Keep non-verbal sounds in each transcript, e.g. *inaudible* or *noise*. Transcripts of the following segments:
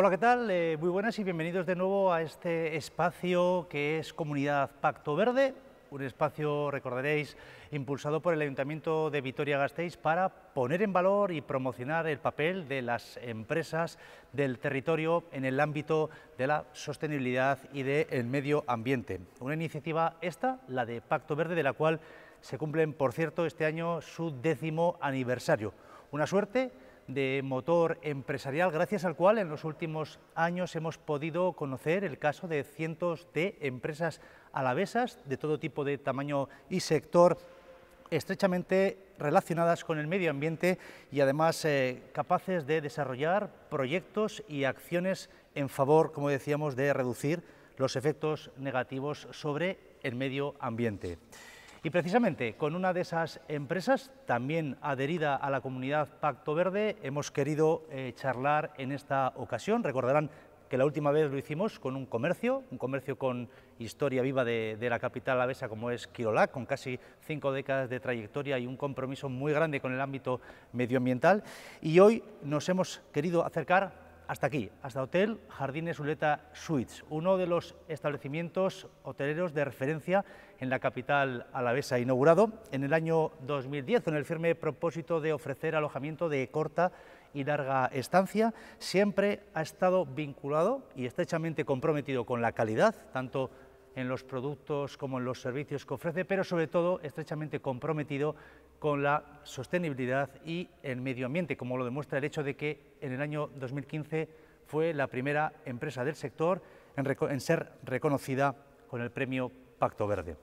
Hola, ¿qué tal? Eh, muy buenas y bienvenidos de nuevo a este espacio que es Comunidad Pacto Verde, un espacio, recordaréis, impulsado por el Ayuntamiento de Vitoria-Gasteiz para poner en valor y promocionar el papel de las empresas del territorio en el ámbito de la sostenibilidad y del medio ambiente. Una iniciativa esta, la de Pacto Verde, de la cual se cumplen, por cierto, este año su décimo aniversario. Una suerte de motor empresarial, gracias al cual en los últimos años hemos podido conocer el caso de cientos de empresas alavesas de todo tipo de tamaño y sector estrechamente relacionadas con el medio ambiente y además eh, capaces de desarrollar proyectos y acciones en favor, como decíamos, de reducir los efectos negativos sobre el medio ambiente. Y precisamente con una de esas empresas, también adherida a la comunidad Pacto Verde, hemos querido eh, charlar en esta ocasión. Recordarán que la última vez lo hicimos con un comercio, un comercio con historia viva de, la capital avesa como es Quirolac, con casi cinco décadas de trayectoria y un compromiso muy grande con el ámbito medioambiental. Y hoy nos hemos querido acercar hasta aquí, hasta Hotel Jardines Uleta Suites, uno de los establecimientos hoteleros de referencia en la capital alavesa, inaugurado en el año 2010 con el firme propósito de ofrecer alojamiento de corta y larga estancia, siempre ha estado vinculado y estrechamente comprometido con la calidad, tanto en los productos como en los servicios que ofrece, pero sobre todo estrechamente comprometido con la sostenibilidad y el medio ambiente, como lo demuestra el hecho de que en el año 2015 fue la primera empresa del sector en, ser reconocida con el premio Pacto Verde.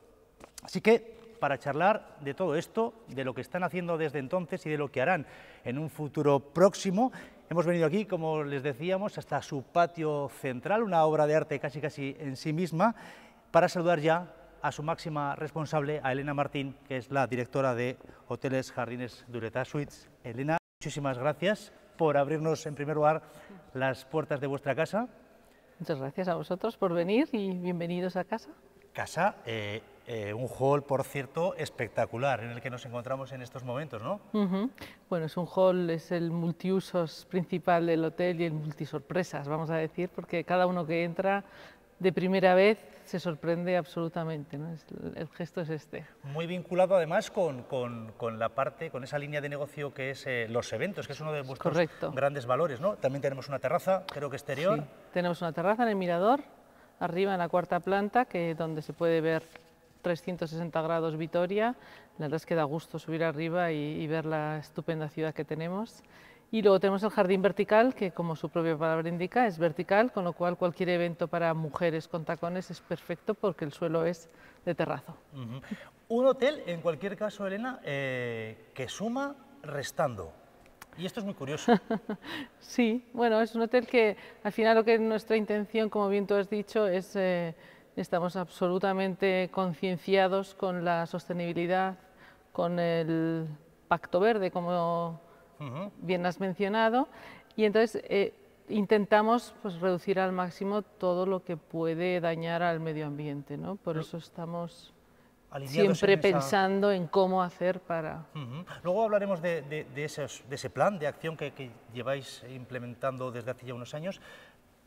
Así que, para charlar de todo esto, de lo que están haciendo desde entonces y de lo que harán en un futuro próximo, hemos venido aquí, como les decíamos, hasta su patio central, una obra de arte casi casi en sí misma, para saludar ya a su máxima responsable, a Elena Martín, que es la directora de Hoteles Jardines Dureta Suites. Elena, muchísimas gracias por abrirnos en primer lugar las puertas de vuestra casa. Muchas gracias a vosotros por venir y bienvenidos a casa. Casa, eh, eh, un hall, por cierto, espectacular en el que nos encontramos en estos momentos, ¿no? Bueno, es un hall, es el multiusos principal del hotel y el multisorpresas, vamos a decir, porque cada uno que entra de primera vez se sorprende absolutamente. ¿no? el gesto es este. Muy vinculado además con, la parte, con esa línea de negocio que es eh, los eventos, que es uno de vuestros grandes valores. ¿no? También tenemos una terraza, creo que exterior. tenemos una terraza en el mirador, arriba en la cuarta planta, que donde se puede ver 360 grados Vitoria. La verdad es que da gusto subir arriba y ver la estupenda ciudad que tenemos. Y luego tenemos el jardín vertical, que como su propia palabra indica, es vertical, con lo cual cualquier evento para mujeres con tacones es perfecto porque el suelo es de terrazo. Un hotel, en cualquier caso, Elena, eh, que suma restando. Y esto es muy curioso. *laughs* sí, bueno, es un hotel que al final lo que nuestra intención, como bien tú has dicho, es eh, estamos absolutamente concienciados con la sostenibilidad, con el pacto verde, como bien has mencionado, y entonces eh, intentamos pues, reducir al máximo todo lo que puede dañar al medio ambiente, ¿no? Por eso estamos siempre pensando en cómo hacer para... Luego hablaremos de, ese plan de acción que, lleváis implementando desde hace ya unos años,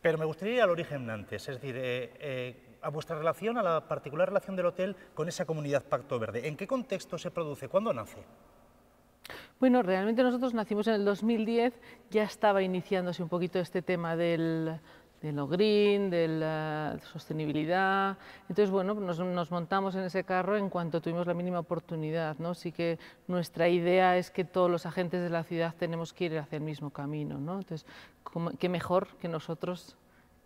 pero me gustaría ir al origen antes, es decir, eh, eh, a vuestra relación, a la particular relación del hotel con esa comunidad Pacto Verde. ¿En qué contexto se produce? ¿Cuándo nace? Bueno, realmente nosotros nacimos en el 2010, ya estaba iniciándose un poquito este tema del, de lo green, de la sostenibilidad. Entonces, bueno, nos, montamos en ese carro en cuanto tuvimos la mínima oportunidad, ¿no? Sí que nuestra idea es que todos los agentes de la ciudad tenemos que ir hacia el mismo camino, ¿no? Entonces, qué mejor que nosotros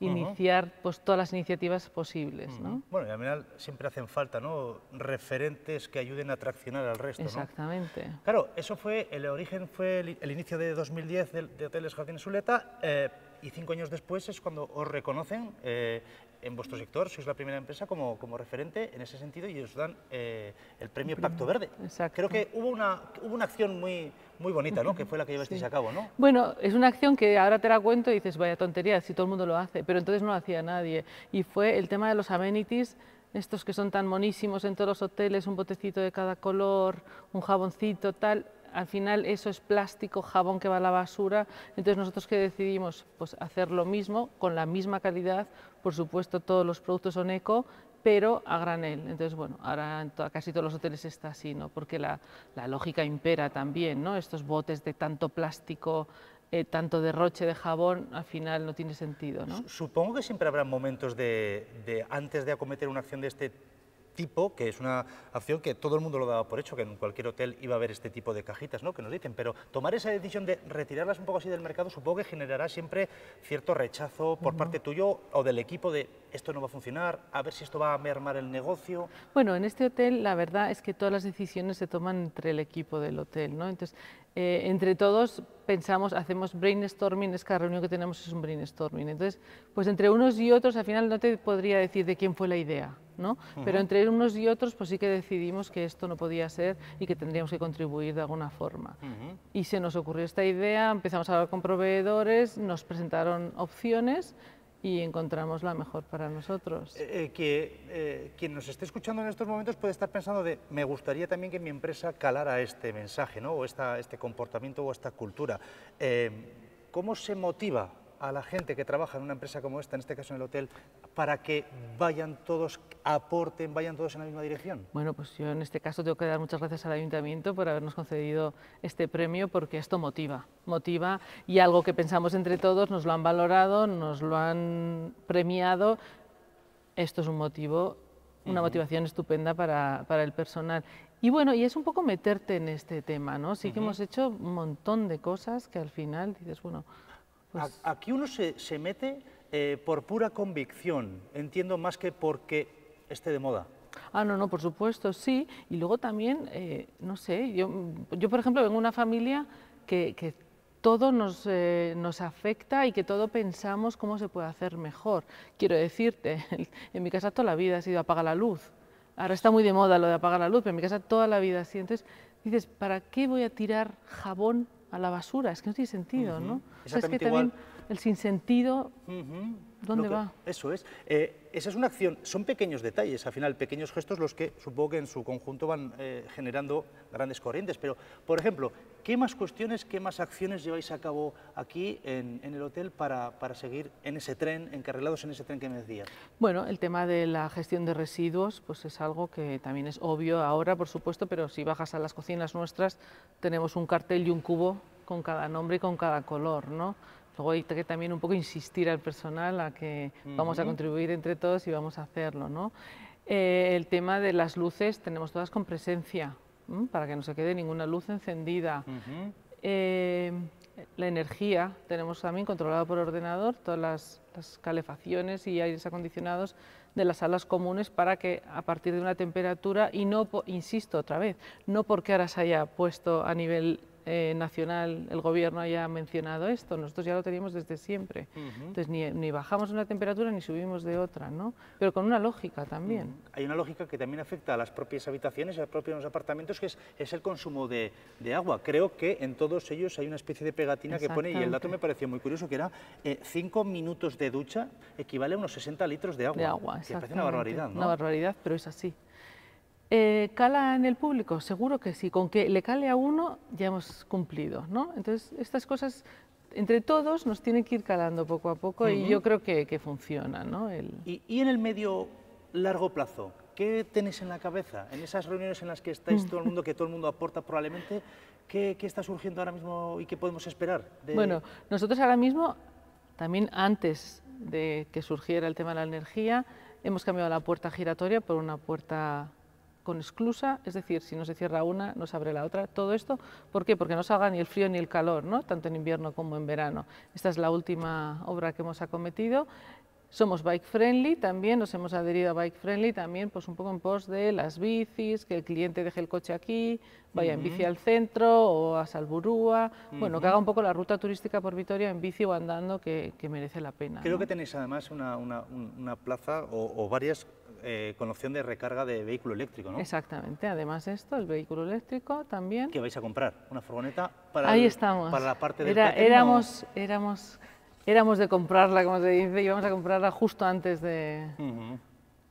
iniciar pues, todas las iniciativas posibles. ¿no? Bueno, y al final siempre hacen falta ¿no? referentes que ayuden a traccionar al resto. Exactamente. Claro, eso fue, el origen fue el, inicio de 2010 de, Hoteles Jardines Zuleta eh, y cinco años después es cuando os reconocen eh, en vuestro sector sois la primera empresa como, referente en ese sentido y os dan eh, el premio Pacto Verde. Creo que hubo una, hubo una acción muy, muy bonita, ¿no? que fue la que llevasteis a cabo. ¿no? Bueno, es una acción que ahora te la cuento y dices, vaya tontería, si todo el mundo lo hace, pero entonces no lo hacía nadie. Y fue el tema de los amenities estos que son tan monísimos en todos los hoteles, un botecito de cada color, un jaboncito, tal, al final eso es plástico, jabón que va a la basura, entonces nosotros que decidimos pues hacer lo mismo con la misma calidad, por supuesto todos los productos son eco, pero a granel. Entonces, bueno, ahora en casi todos los hoteles está así, ¿no? Porque la, la, lógica impera también, ¿no? Estos botes de tanto plástico, eh, tanto derroche de jabón, al final no tiene sentido, ¿no? Supongo que siempre habrá momentos de, de, antes de acometer una acción de este tipo, tipo, que es una acción que todo el mundo lo daba por hecho, que en cualquier hotel iba a haber este tipo de cajitas, ¿no? Que nos dicen, pero tomar esa decisión de retirarlas un poco así del mercado supongo que generará siempre cierto rechazo por parte tuyo o del equipo de esto no va a funcionar, a ver si esto va a mermar el negocio. Bueno, en este hotel la verdad es que todas las decisiones se toman entre el equipo del hotel, ¿no? Entonces, eh, entre todos pensamos, hacemos brainstorming, es cada reunión que tenemos es un brainstorming. Entonces, pues entre unos y otros al final no te podría decir de quién fue la idea pero entre unos y otros, pues sí que decidimos que esto no podía ser y que tendríamos que contribuir de alguna forma. Y se nos ocurrió esta idea, empezamos a hablar con proveedores, nos presentaron opciones y encontramos la mejor para nosotros. Eh, eh, que eh, quien nos esté escuchando en estos momentos puede estar pensando de, me gustaría también que mi empresa calara este mensaje, ¿no? o este comportamiento o esta cultura. ¿Cómo se motiva a la gente que trabaja en una empresa como esta, en este caso en el hotel, para que vayan todos, aporten, vayan todos en la misma dirección? Bueno, pues yo en este caso tengo que dar muchas gracias al Ayuntamiento por habernos concedido este premio, porque esto motiva, motiva y algo que pensamos entre todos, nos lo han valorado, nos lo han premiado. Esto es un motivo, una motivación estupenda para, para el personal. Y bueno, y es un poco meterte en este tema, ¿no? Sí que hemos hecho un montón de cosas que al final dices, bueno... Pues aquí uno se, se mete eh, por pura convicción, entiendo más que porque esté de moda. Ah, no, no, por supuesto, sí. Y luego también, eh, no sé, yo, yo por ejemplo vengo de una familia que, que todo nos, eh, nos, afecta y que todo pensamos cómo se puede hacer mejor. Quiero decirte, *laughs* en mi casa toda la vida ha sido apaga la luz. Ahora está muy de moda lo de apagar la luz, pero en mi casa toda la vida así. Entonces dices, ¿para qué voy a tirar jabón a la basura? Es que no tiene sentido, ¿no? Exactamente es que el sinsentido, ¿dónde va? Eso es. Eh, esa es una acción, son pequeños detalles, al final, pequeños gestos los que supongo que en su conjunto van eh, generando grandes corrientes, pero, por ejemplo, ¿qué más cuestiones, qué más acciones lleváis a cabo aquí en, el hotel para, seguir en ese tren, encarrilados en ese tren que me decías? Bueno, el tema de la gestión de residuos, pues es algo que también es obvio ahora, por supuesto, pero si bajas a las cocinas nuestras, tenemos un cartel y un cubo con cada nombre y con cada color, ¿no? Luego hay que también un poco insistir al personal a que vamos a contribuir entre todos y vamos a hacerlo, eh, el tema de las luces, tenemos todas con presencia, para que no se quede ninguna luz encendida. Eh, la energía, tenemos también controlado por ordenador todas las, las, calefacciones y aires acondicionados de las salas comunes para que a partir de una temperatura, y no, insisto otra vez, no porque ahora se haya puesto a nivel eh, nacional, el gobierno haya mencionado esto. Nosotros ya lo teníamos desde siempre. Entonces, ni, ni, bajamos una temperatura ni subimos de otra, ¿no? Pero con una lógica también. Mm, hay una lógica que también afecta a las propias habitaciones, a los propios apartamentos, que es, el consumo de, agua. Creo que en todos ellos hay una especie de pegatina que pone, y el dato me pareció muy curioso, que era 5 eh, minutos de ducha equivale a unos 60 litros de agua. De agua, parece una barbaridad, ¿no? Una barbaridad, pero es así. Eh, ¿Cala en el público? Seguro que sí. Con que le cale a uno ya hemos cumplido. ¿no? Entonces, estas cosas entre todos nos tienen que ir calando poco a poco y yo creo que, funciona. ¿Y, en el medio largo plazo? ¿Qué tenéis en la cabeza? En esas reuniones en las que estáis mm. todo el mundo, que todo el mundo aporta probablemente, ¿qué, está surgiendo ahora mismo y qué podemos esperar? Bueno, nosotros ahora mismo, también antes de que surgiera el tema de la energía, hemos cambiado la puerta giratoria por una puerta con exclusa, es decir, si no se cierra una, no se abre la otra. Todo esto, ¿por qué? Porque no salga ni el frío ni el calor, ¿no? tanto en invierno como en verano. Esta es la última obra que hemos acometido. Somos bike friendly también, nos hemos adherido a bike friendly también, pues un poco en pos de las bicis, que el cliente deje el coche aquí, vaya en bici al centro o a Salburúa, bueno, que haga un poco la ruta turística por Vitoria en bici o andando, que, merece la pena. Creo que tenéis además una, plaza o, varias eh, con opción de recarga de vehículo eléctrico, ¿no? Exactamente, además esto, el vehículo eléctrico también. ¿Qué vais a comprar? ¿Una furgoneta para, Ahí estamos. para la parte de. la éramos, éramos Éramos de comprarla, como se dice, íbamos a comprarla justo antes de,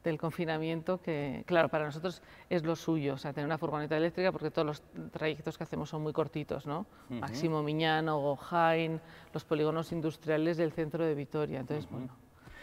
del confinamiento, que claro, para nosotros es lo suyo, sea, tener una furgoneta eléctrica, porque todos los trayectos que hacemos son muy cortitos, ¿no? Máximo Miñano, Gojain, los polígonos industriales del centro de Vitoria, entonces, bueno.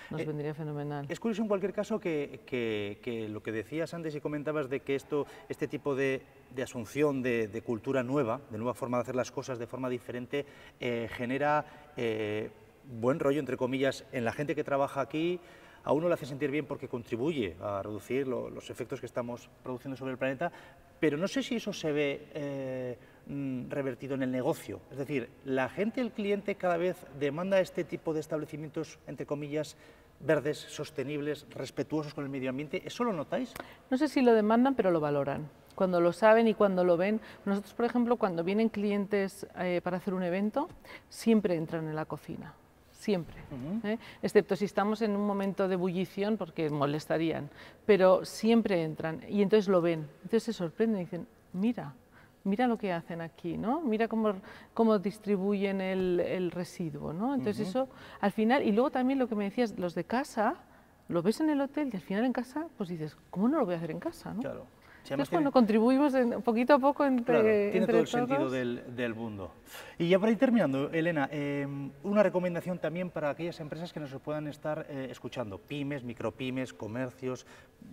Nos eh, vendría fenomenal. Es curioso en cualquier caso que, lo que decías antes y comentabas de que esto, este tipo de, asunción de, cultura nueva, de nueva forma de hacer las cosas de forma diferente, eh, genera eh, buen rollo, entre comillas, en la gente que trabaja aquí, a uno le hace sentir bien porque contribuye a reducir los efectos que estamos produciendo sobre el planeta, pero no sé si eso se ve eh, mm, revertido en el negocio. Es decir, la gente, el cliente cada vez demanda este tipo de establecimientos, entre comillas, verdes, sostenibles, respetuosos con el medio ambiente. ¿Eso lo notáis? No sé si lo demandan, pero lo valoran. Cuando lo saben y cuando lo ven. Nosotros, por ejemplo, cuando vienen clientes eh, para hacer un evento, siempre entran en la cocina siempre, ¿eh? excepto si estamos en un momento de ebullición porque molestarían, pero siempre entran y entonces lo ven, entonces se sorprenden y dicen, mira, mira lo que hacen aquí, ¿no? Mira cómo, distribuyen el, el residuo, ¿no? Entonces eso, al final, y luego también lo que me decías, los de casa, lo ves en el hotel y al final en casa, pues dices, ¿cómo no lo voy a hacer en casa, es cuando contribuimos un poquito a poco entre Tiene todo el sentido del, del, mundo. Y ya para ir terminando, Elena, em, una recomendación también para aquellas empresas que nos puedan estar eh, escuchando, pymes, micropymes, comercios,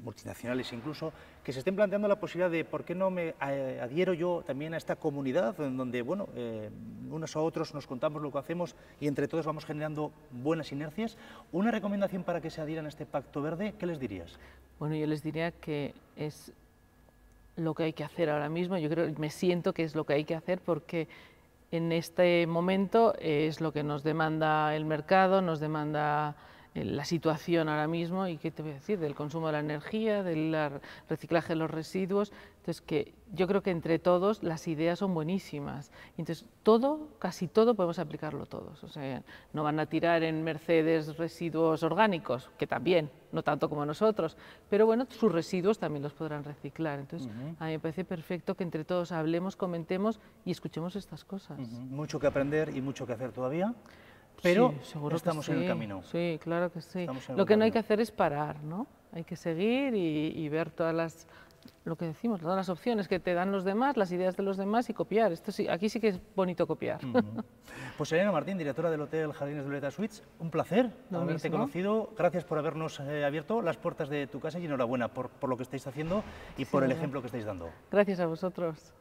multinacionales incluso, que se estén planteando la posibilidad de por qué no me eh, adhiero yo también a esta comunidad en donde, bueno, em, unos a otros nos contamos lo que hacemos y entre todos vamos generando buenas inercias. Una recomendación para que se adhieran a este pacto verde, ¿qué les dirías? Bueno, yo les diría que es lo que hay que hacer ahora mismo. Yo creo, me siento que es lo que hay que hacer porque en este momento es lo que nos demanda el mercado, nos demanda eh, la situación ahora mismo y qué te voy a decir, del consumo de la energía, del reciclaje de los residuos. Entonces, que yo creo que entre todos las ideas son buenísimas. Entonces, todo, casi todo, podemos aplicarlo todos. O sea, no van a tirar en Mercedes residuos orgánicos, que también, no tanto como nosotros, pero bueno, sus residuos también los podrán reciclar. Entonces, a mí me parece perfecto que entre todos hablemos, comentemos y escuchemos estas cosas. Mucho que aprender y mucho que hacer todavía pero seguro estamos en el camino. Sí, claro que sí. Lo que no hay que hacer es parar, ¿no? Hay que seguir y, ver todas las, lo que decimos, todas las opciones que te dan los demás, las ideas de los demás y copiar. Esto sí, aquí sí que es bonito copiar. Pues Elena Martín, directora del Hotel Jardines de Violeta Suites, un placer haberte conocido. Gracias por habernos eh, abierto las puertas de tu casa y enhorabuena por, lo que estáis haciendo y por el ejemplo que estáis dando. Gracias a vosotros.